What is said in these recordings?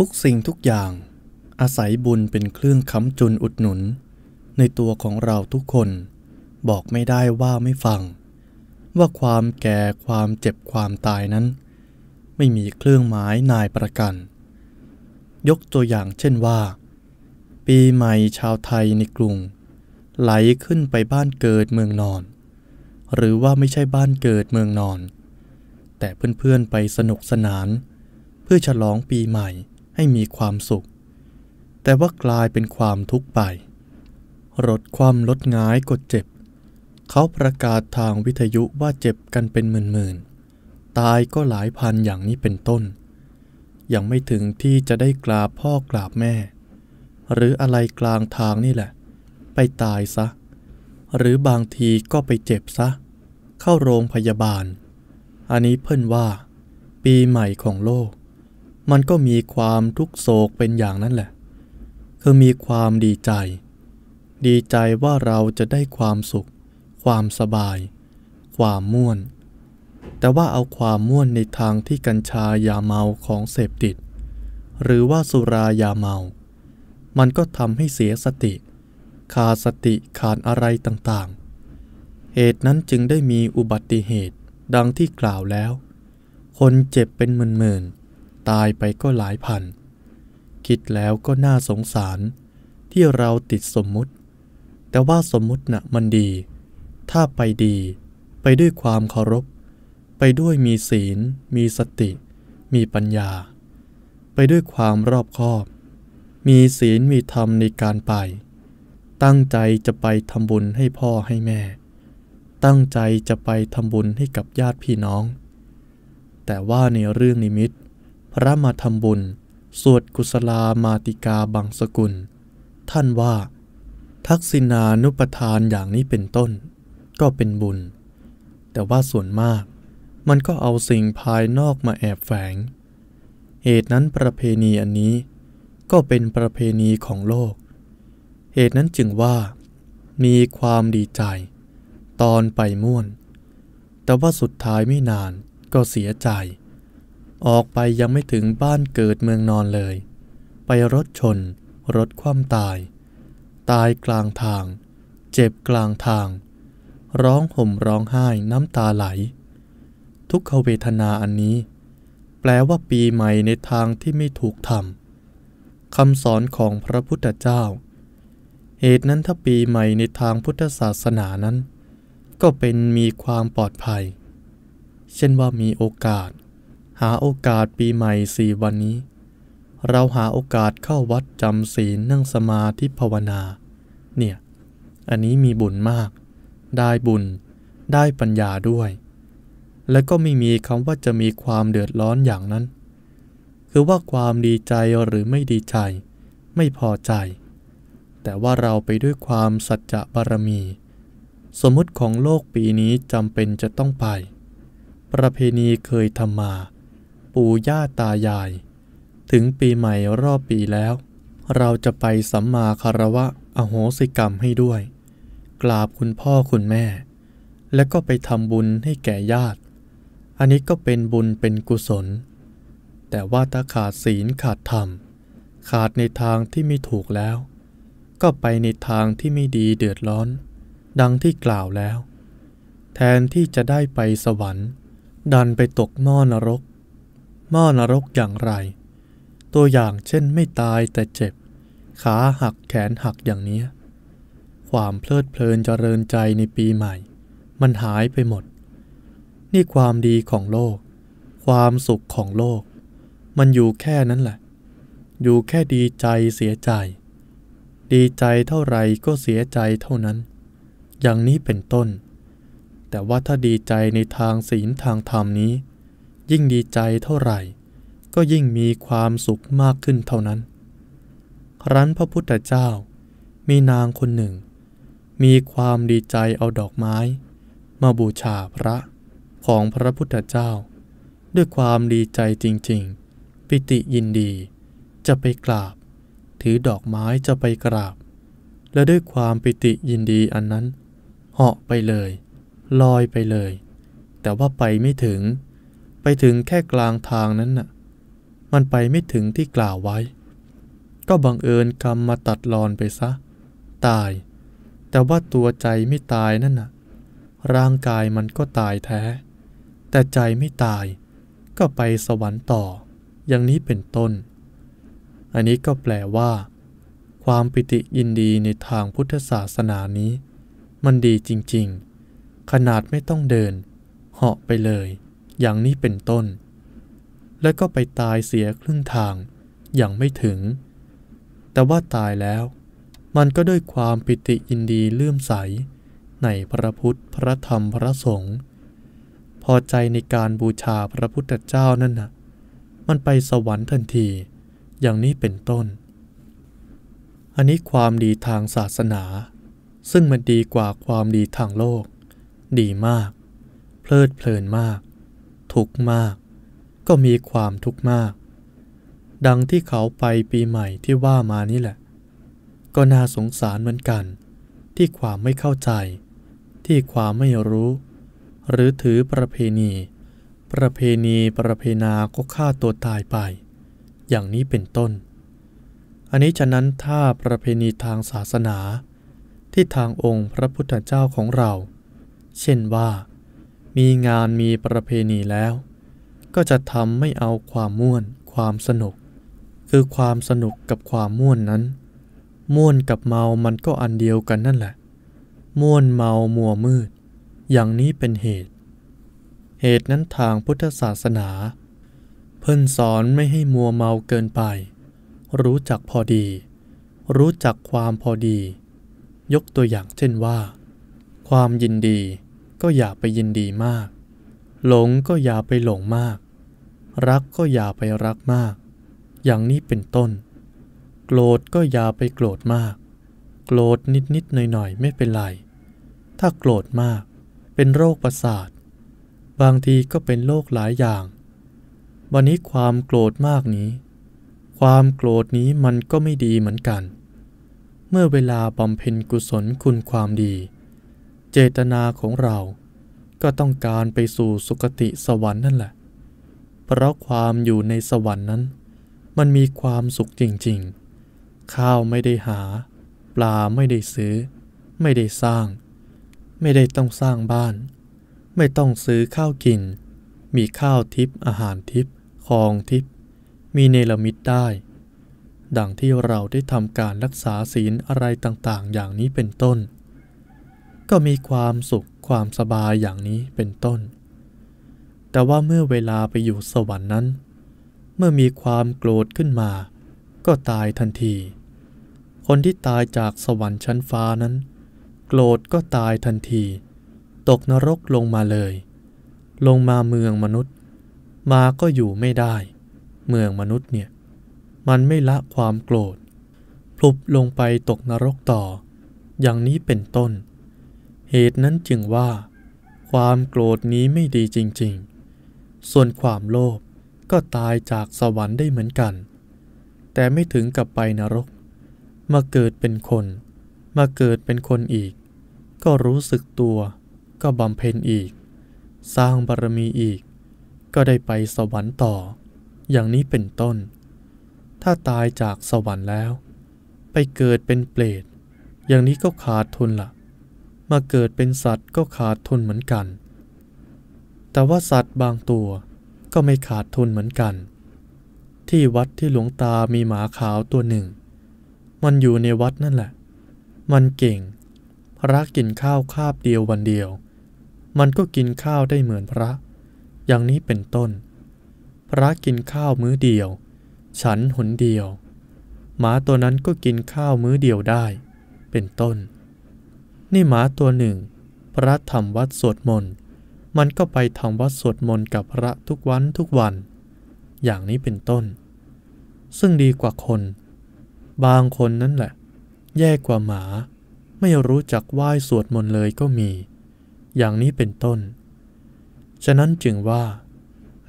ทุกสิ่งทุกอย่างอาศัยบุญเป็นเครื่องค้ำจุนอุดหนุนในตัวของเราทุกคนบอกไม่ได้ว่าไม่ฟัง ว่าความแก่ความเจ็บความตายนั้น ไม่มีเครื่องหมายนายประกัน ยกตัวอย่างเช่นว่า ปีใหม่ชาวไทยในกรุงไหลขึ้นไปบ้านเกิดเมืองนอน หรือว่าไม่ใช่บ้านเกิดเมืองนอน แต่เพื่อนๆไปสนุกสนาน เพื่อฉลองปีใหม่ให้มีความสุข แต่ว่ากลายเป็นความทุกข์ไป รถความลดงายกดเจ็บ เขาประกาศทางวิทยุว่าเจ็บกันเป็นหมื่นๆ ตายก็หลายพันอย่างนี้เป็นต้น ยังไม่ถึงที่จะได้กราบพ่อกราบแม่ หรืออะไรกลางทางนี่แหละ ไปตายซะ หรือบางทีก็ไปเจ็บซะ เข้าโรงพยาบาล อันนี้เพิ่นว่า ปีใหม่ของโลกมันก็มีความทุกโศกเป็นอย่างนั้นแหละ คือมีความดีใจ ดีใจว่าเราจะได้ความสุข ความสบาย ความม่วน แต่ว่าเอาความม่วนในทางที่กัญชายาเมาของเสพติด หรือว่าสุรายาเมา มันก็ทำให้เสียสติ ขาดสติขาดอะไรต่าง ๆ เหตุนั้นจึงได้มีอุบัติเหตุดังที่กล่าวแล้ว คนเจ็บเป็นหมื่นๆตายไปก็หลายพัน คิดแล้วก็น่าสงสารที่เราติดสมมุติ แต่ว่าสมมุตินะ่ะมันดี ถ้าไปดี ไปด้วยความเคารพ ไปด้วยมีศีล มีสติ มีปัญญา ไปด้วยความรอบคอบ มีศีลมีธรรมในการไป ตั้งใจจะไปทำบุญให้พ่อให้แม่ ตั้งใจจะไปทำบุญให้กับญาติพี่น้อง แต่ว่าในเรื่องนิมิตระมาทำบุญ สวดกุศลามาติกาบางสกุล ท่านว่า ทักษิณานุปทานอย่างนี้เป็นต้น ก็เป็นบุญ แต่ว่าส่วนมาก มันก็เอาสิ่งภายนอกมาแอบแฝงเหตุนั้นประเพณีอันนี้ก็เป็นประเพณีของโลก เหตุนั้นจึงว่า มีความดีใจ ตอนไปม่วน แต่ว่าสุดท้ายไม่นานก็เสียใจออกไปยังไม่ถึงบ้านเกิดเมืองนอนเลย ไปรถชน รถคว่ำตาย ตายกลางทาง เจ็บกลางทาง ร้องห่มร้องไห้น้ำตาไหล ทุกขเวทนาอันนี้ แปลว่าปีใหม่ในทางที่ไม่ถูกทำคำสอนของพระพุทธเจ้า เหตุนั้นถ้าปีใหม่ในทางพุทธศาสนานั้น ก็เป็นมีความปลอดภัย เช่นว่ามีโอกาสาโอกาสปีใหม่สี่วันนี้ เราหาโอกาสเข้าวัดจำศีลนั่งสมาธิภาวนา เนี่ย อันนี้มีบุญมาก ได้บุญ ได้ปัญญาด้วย และก็ไม่มีคำว่าจะมีความเดือดร้อนอย่างนั้น คือว่าความดีใจหรือไม่ดีใจ ไม่พอใจ แต่ว่าเราไปด้วยความสัจจะบารมี สมมติของโลกปีนี้จำเป็นจะต้องไป ประเพณีเคยทำมาปู่ย่าตายายถึงปีใหม่รอบปีแล้ว เราจะไปสัมมาคารวะอโหสิกรรมให้ด้วยกราบคุณพ่อคุณแม่ และก็ไปทำบุญให้แก่ญาติ อันนี้ก็เป็นบุญเป็นกุศล แต่ว่าถ้าขาดศีลขาดธรรมขาดในทางที่ไม่ถูกแล้ว ก็ไปในทางที่ไม่ดีเดือดร้อน ดังที่กล่าวแล้ว แทนที่จะได้ไปสวรรค์ ดันไปตกหม้อนรกหม้อนรกอย่างไร ตัวอย่างเช่นไม่ตายแต่เจ็บ ขาหักแขนหักอย่างนี้ ความเพลิดเพลินเจริญใจในปีใหม่ มันหายไปหมด นี่ความดีของโลก ความสุขของโลก มันอยู่แค่นั้นแหละ อยู่แค่ดีใจเสียใจ ดีใจเท่าไรก็เสียใจเท่านั้น อย่างนี้เป็นต้น แต่ว่าถ้าดีใจในทางศีลทางธรรมนี้ยิ่งดีใจเท่าไหร่ ก็ยิ่งมีความสุขมากขึ้นเท่านั้น ครั้นพระพุทธเจ้ามีนางคนหนึ่ง มีความดีใจเอาดอกไม้ มาบูชาพระของพระพุทธเจ้า ด้วยความดีใจจริง ๆ ปิติยินดีจะไปกราบ ถือดอกไม้จะไปกราบ และด้วยความปิติยินดีอันนั้นเหาะไปเลยลอยไปเลย แต่ว่าไปไม่ถึงไปถึงแค่กลางทางนั้นน่ะ มันไปไม่ถึงที่กล่าวไว้ ก็บังเอิญกรรมมาตัดรอนไปซะ ตาย แต่ว่าตัวใจไม่ตายนั่นน่ะ ร่างกายมันก็ตายแท้ แต่ใจไม่ตาย ก็ไปสวรรค์ต่อ อย่างนี้เป็นต้น อันนี้ก็แปลว่า ความปิติยินดีในทางพุทธศาสนานี้ มันดีจริงๆ ขนาดไม่ต้องเดิน เหาะไปเลยอย่างนี้เป็นต้น และก็ไปตายเสียครึ่งทางอย่างไม่ถึง แต่ว่าตายแล้ว มันก็ด้วยความปิติยินดีเลื่อมใส ในพระพุทธ พระธรรม พระสงฆ์ พอใจในการบูชาพระพุทธเจ้านั่นนะะมันไปสวรรค์ทันที อย่างนี้เป็นต้น อันนี้ความดีทางศาสนา ซึ่งมันดีกว่าความดีทางโลก ดีมาก เพลิดเพลินมากทุกข์มาก ก็มีความทุกข์มาก ดังที่เขาไปปีใหม่ที่ว่ามานี่แหละก็น่าสงสารเหมือนกัน ที่ความไม่เข้าใจ ที่ความไม่รู้ หรือถือประเพณี ประเพณีประเพณาก็ฆ่าตัวตายไป อย่างนี้เป็นต้น อันนี้ฉะนั้นถ้าประเพณีทางศาสนา ที่ทางองค์พระพุทธเจ้าของเรา เช่นว่ามีงานมีประเพณีแล้ว ก็จะทำไม่เอาความม่วน ความสนุก คือความสนุกกับความม่วนนั้น ม่วนกับเมา มันก็อันเดียวกันนั่นแหละ ม่วนเมามัวมืด อย่างนี้เป็นเหตุ เหตุนั้นทางพุทธศาสนาเพิ่นสอนไม่ให้มัวเมาเกินไป รู้จักพอดี รู้จักความพอดี ยกตัวอย่างเช่นว่า ความยินดีก็อย่าไปยินดีมาก หลงก็อย่าไปหลงมาก รักก็อย่าไปรักมาก อย่างนี้เป็นต้น โกรธก็อย่าไปโกรธมาก โกรธนิดนิดหน่อยหน่อยไม่เป็นไร ถ้าโกรธมากเป็นโรคประสาท บางทีก็เป็นโรคหลายอย่าง วันนี้ความโกรธมากนี้ ความโกรธนี้มันก็ไม่ดีเหมือนกัน เมื่อเวลาบำเพ็ญกุศลคุณความดีเจตนาของเราก็ต้องการไปสู่สุคติสวรรค์นั่นแหละ เพราะความอยู่ในสวรรค์นั้น มันมีความสุขจริงๆ ข้าวไม่ได้หา ปลาไม่ได้ซื้อ ไม่ได้สร้าง ไม่ได้ต้องสร้างบ้าน ไม่ต้องซื้อข้าวกินมีข้าวทิพย์อาหารทิพย์ของทิพย์มีเนลมิตได้ ดังที่เราได้ทำการรักษาศีลอะไรต่าง ๆ อย่างนี้เป็นต้นก็มีความสุขความสบายอย่างนี้เป็นต้น แต่ว่าเมื่อเวลาไปอยู่สวรรค์นั้น เมื่อมีความโกรธขึ้นมา ก็ตายทันที คนที่ตายจากสวรรค์ชั้นฟ้านั้น โกรธก็ตายทันที ตกนรกลงมาเลย ลงมาเมืองมนุษย์ มาก็อยู่ไม่ได้ เมืองมนุษย์เนี่ย มันไม่ละความโกรธพลุบลงไปตกนรกต่อ อย่างนี้เป็นต้นเหตุนั้นจึงว่า ความโกรธนี้ไม่ดีจริง ๆ ส่วนความโลภก็ตายจากสวรรค์ได้เหมือนกัน แต่ไม่ถึงกับไปนรก มาเกิดเป็นคน มาเกิดเป็นคนอีก ก็รู้สึกตัว ก็บำเพ็ญอีก สร้างบารมีอีก ก็ได้ไปสวรรค์ต่ออย่างนี้เป็นต้น ถ้าตายจากสวรรค์แล้ว ไปเกิดเป็นเปรตอย่างนี้ก็ขาดทุนละ่ะมาเกิดเป็นสัตว์ก็ขาดทุนเหมือนกัน แต่ว่าสัตว์บางตัวก็ไม่ขาดทุนเหมือนกัน ที่วัดที่หลวงตามีหมาขาวตัวหนึ่ง มันอยู่ในวัดนั่นแหละ มันเก่ง พระกินข้าวคาบเดียววันเดียว มันก็กินข้าวได้เหมือนพระ อย่างนี้เป็นต้น พระกินข้าวมื้อเดียว ฉันหนเดียว หมาตัวนั้นก็กินข้าวมื้อเดียวได้ เป็นต้นนี่หมาตัวหนึ่ง พระทำวัดสวดมนต์มันก็ไปทำวัดสวดมนต์กับพระทุกวันทุกวัน อย่างนี้เป็นต้น ซึ่งดีกว่าคน บางคนนั่นแหละ แย่กว่าหมา ไม่รู้จักไหว้สวดมนต์เลยก็มี อย่างนี้เป็นต้น ฉะนั้นจึงว่า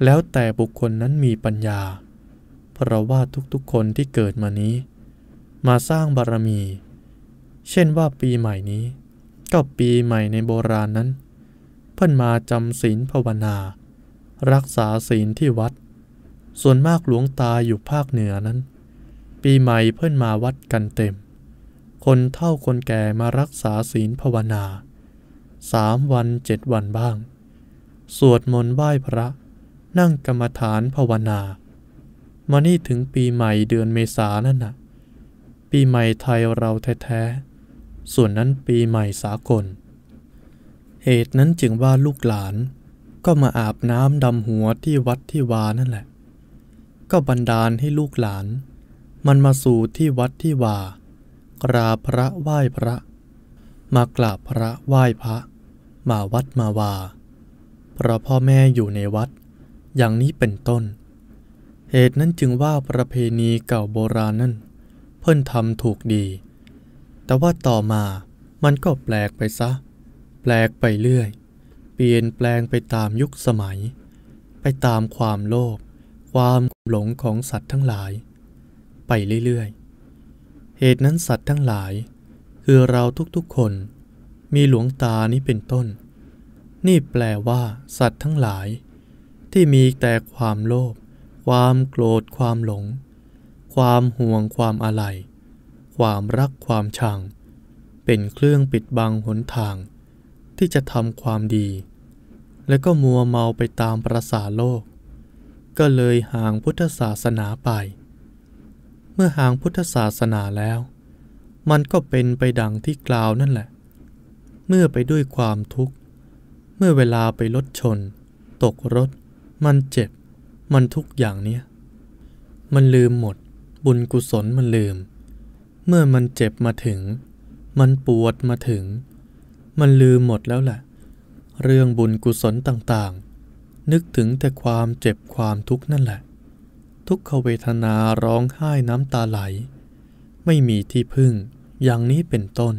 แล้วแต่บุคคลนั้นมีปัญญา เพราะว่าทุกๆคนที่เกิดมานี้ มาสร้างบารมี เช่นว่าปีใหม่นี้ก็ปีใหม่ในโบราณนั้น เพิ่นมาจำศีลภาวนา รักษาศีลที่วัด ส่วนมากหลวงตาอยู่ภาคเหนือนั้น ปีใหม่เพิ่นมาวัดกันเต็ม คนเท่าคนแก่มารักษาศีลภาวนา สามวันเจ็ดวันบ้าง สวดมนต์ไหว้พระนั่งกรรมฐานภาวนา มานี่ถึงปีใหม่เดือนเมษานั่นนะ่ะ ปีใหม่ไทยเราแท้ๆส่วนนั้นปีใหม่สากลเหตุนั้นจึงว่าลูกหลานก็มาอาบน้ำดำหัวที่วัดที่วานั่นแหละ ก็บันดาลให้ลูกหลาน มันมาสู่ที่วัดที่วา กราพระไหว้พระ มากราบพระไหว้พระ มาวัดมาวา เพราะพ่อแม่อยู่ในวัดอย่างนี้เป็นต้น เหตุนั้นจึงว่าประเพณีเก่าโบราณนั่นเพิ่นทำถูกดีแต่ว่าต่อมามันก็แปลกไปซะ แปลกไปเรื่อย เปลี่ยนแปลงไปตามยุคสมัย ไปตามความโลภ ความหลงของสัตว์ทั้งหลาย ไปเรื่อยๆเหตุนั้นสัตว์ทั้งหลาย คือเราทุก ๆ คน มีหลวงตานี้เป็นต้น นี่แปลว่า สัตว์ทั้งหลาย ที่มีแต่ความโลภ ความโกรธ ความหลง ความห่วงความอะไรความรักความชัง เป็นเครื่องปิดบังหนทาง ที่จะทำความดี และก็มัวเมาไปตามประสาโลก ก็เลยห่างพุทธศาสนาไป เมื่อห่างพุทธศาสนาแล้ว มันก็เป็นไปดังที่กล่าวนั่นแหละ เมื่อไปด้วยความทุกข์ เมื่อเวลาไปรถชน ตกรถ มันเจ็บ มันทุกอย่างเนี้ย มันลืมหมด บุญกุศลมันลืมเมื่อมันเจ็บมาถึง มันปวดมาถึง มันลืมหมดแล้วแหละ เรื่องบุญกุศลต่างๆ นึกถึงแต่ความเจ็บความทุกข์นั่นแหละ ทุกขเวทนาร้องไห้น้ำตาไหล ไม่มีที่พึ่ง อย่างนี้เป็นต้น